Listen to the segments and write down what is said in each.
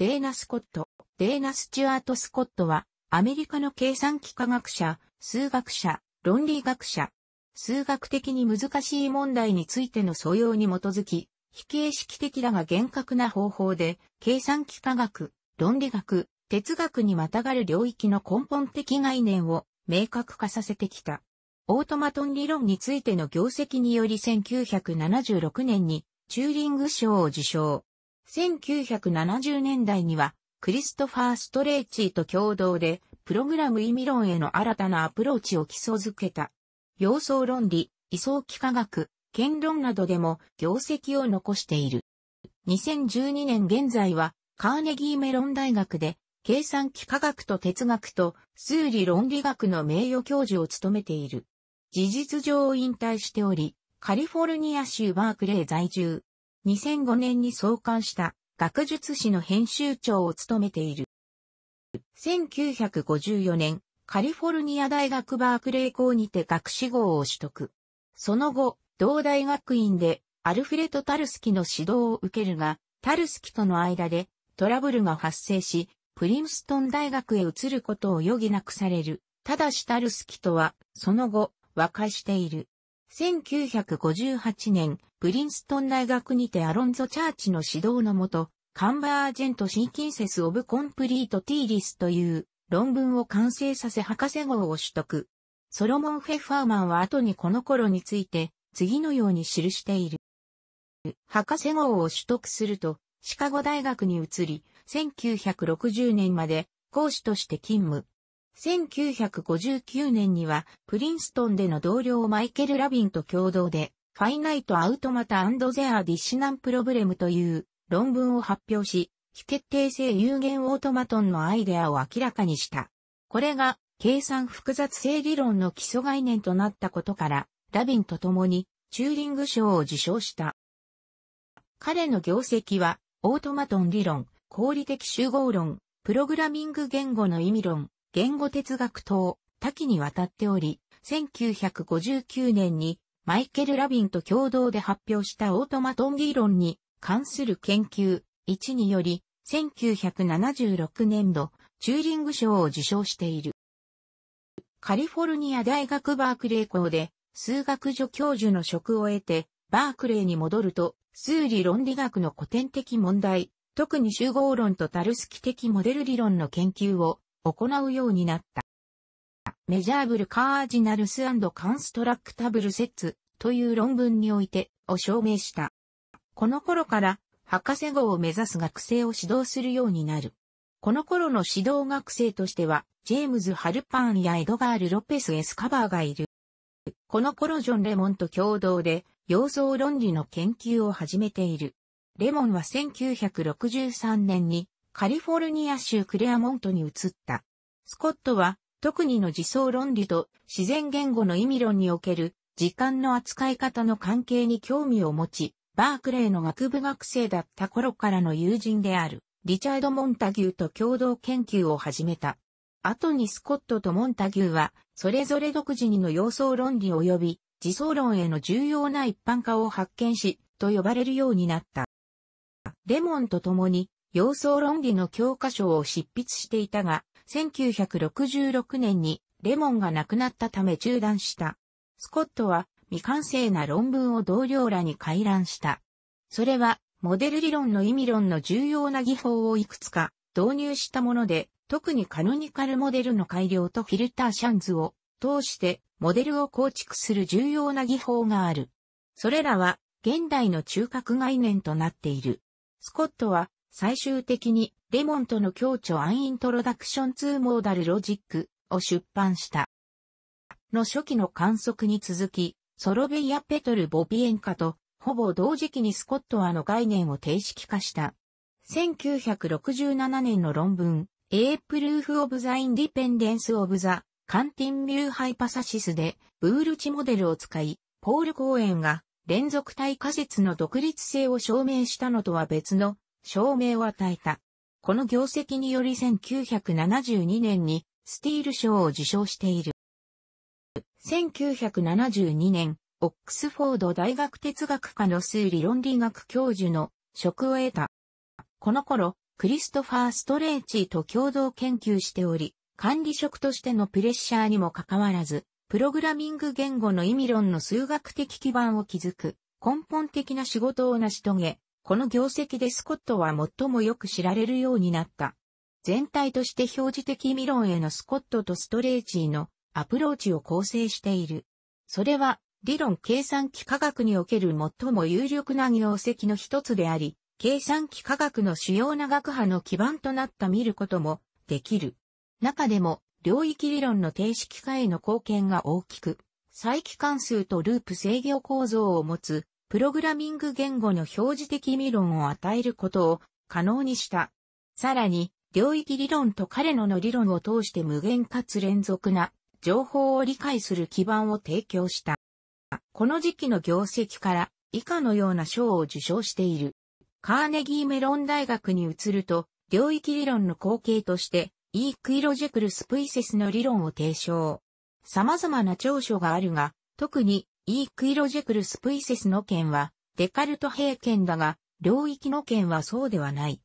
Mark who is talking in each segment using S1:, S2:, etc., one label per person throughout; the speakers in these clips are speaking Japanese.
S1: デーナ・スコット、デーナ・スチュアート・スコットは、アメリカの計算機科学者、数学者、論理学者、数学的に難しい問題についての素養に基づき、非形式的だが厳格な方法で、計算機科学、論理学、哲学にまたがる領域の根本的概念を明確化させてきた。オートマトン理論についての業績により1976年にチューリング賞を受賞。1970年代には、クリストファー・ストレーチーと共同で、プログラム意味論への新たなアプローチを基礎づけた。要素論理、位相幾何学、権論などでも業績を残している。2012年現在は、カーネギーメロン大学で、計算幾何学と哲学と数理論理学の名誉教授を務めている。事実上引退しており、カリフォルニア州バークレー在住。2005年に創刊した学術誌の編集長を務めている。1954年、カリフォルニア大学バークレー校にて学士号を取得。その後、同大学院でアルフレト・タルスキの指導を受けるが、タルスキとの間でトラブルが発生し、プリンストン大学へ移ることを余儀なくされる。ただしタルスキとは、その後、和解している。1958年、プリンストン大学にてアロンゾ・チャーチの指導のもと、カンバージェント・シンキンセス・オブ・コンプリート・ティーリスという論文を完成させ博士号を取得。ソロモン・フェファーマンは後にこの頃について、次のように記している。博士号を取得すると、シカゴ大学に移り、1960年まで講師として勤務。1959年には、プリンストンでの同僚マイケル・ラビンと共同で、ファイナイト・アウトマタゼア・ディッシュナン・プロブレムという論文を発表し、非決定性有限オートマトンのアイデアを明らかにした。これが計算複雑性理論の基礎概念となったことから、ラビンと共にチューリング賞を受賞した。彼の業績は、オートマトン理論、合理的集合論、プログラミング言語の意味論、言語哲学等、多岐にわたっており、1959年にマイケル・ラビンと共同で発表したオートマトン理論に関する研究1により、1976年度、チューリング賞を受賞している。カリフォルニア大学バークレー校で、数学助教授の職を得て、バークレーに戻ると、数理論理学の古典的問題、特に集合論とタルスキ的モデル理論の研究を行うようになった。メジャーブルカージナルスカンストラクタブルセッツという論文においてを証明した。この頃から博士号を目指す学生を指導するようになる。この頃の指導学生としては、ジェームズ・ハルパンやエドガール・ロペス・エスカバーがいる。この頃ジョン・レモンと共同で、様相論理の研究を始めている。レモンは1963年にカリフォルニア州クレアモントに移った。スコットは特にの自走論理と自然言語の意味論における時間の扱い方の関係に興味を持ち、バークレーの学部学生だった頃からの友人である、リチャード・モンタギューと共同研究を始めた。後にスコットとモンタギューは、それぞれ独自にの様相論理及び、自走論への重要な一般化を発見し、と呼ばれるようになった。レモンと共に、様相論理の教科書を執筆していたが、1966年にレモンが亡くなったため中断した。スコットは未完成な論文を同僚らに回覧した。それは、モデル理論の意味論の重要な技法をいくつか導入したもので、特にカノニカルモデルの改良とフィルターシャンズを通してモデルを構築する重要な技法がある。それらは現代の中核概念となっている。スコットは最終的にレモンとの協調アンイントロダクションツーモーダルロジックを出版した。の初期の観測に続き、ソロベイア・ペトル・ボビエンカと、ほぼ同時期にスコットアの概念を定式化した。1967年の論文、A Proof of the Independence of the c o n t i n u Hypothesis で、ブールチモデルを使い、ポール・コーエンが連続体仮説の独立性を証明したのとは別の証明を与えた。この業績により1972年にスティール賞を受賞している。1972年、オックスフォード大学哲学科の数理論理学教授の職を得た。この頃、クリストファー・ストレーチーと共同研究しており、管理職としてのプレッシャーにもかかわらず、プログラミング言語の意味論の数学的基盤を築く、根本的な仕事を成し遂げ、この業績でスコットは最もよく知られるようになった。全体として表示的意味論へのスコットとストレーチーのアプローチを構成している。それは、理論計算機科学における最も有力な業績の一つであり、計算機科学の主要な学派の基盤となった見ることもできる。中でも、領域理論の定式化への貢献が大きく、再帰関数とループ制御構造を持つ、プログラミング言語の表示的理論を与えることを可能にした。さらに、領域理論と彼のの理論を通して無限かつ連続な情報を理解する基盤を提供した。この時期の業績から以下のような賞を受賞している。カーネギーメロン大学に移ると、領域理論の後継として、イークイロジェクルスプイセスの理論を提唱。様々な長所があるが、特にイークイロジェクルスプイセスの件は、デカルト平権だが、領域の件はそうではない。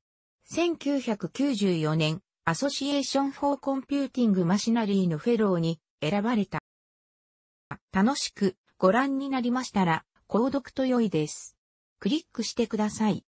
S1: 1994年、アソシエーション・フォー・コンピューティング・マシナリーのフェローに選ばれた。楽しくご覧になりましたら、購読と良いです。クリックしてください。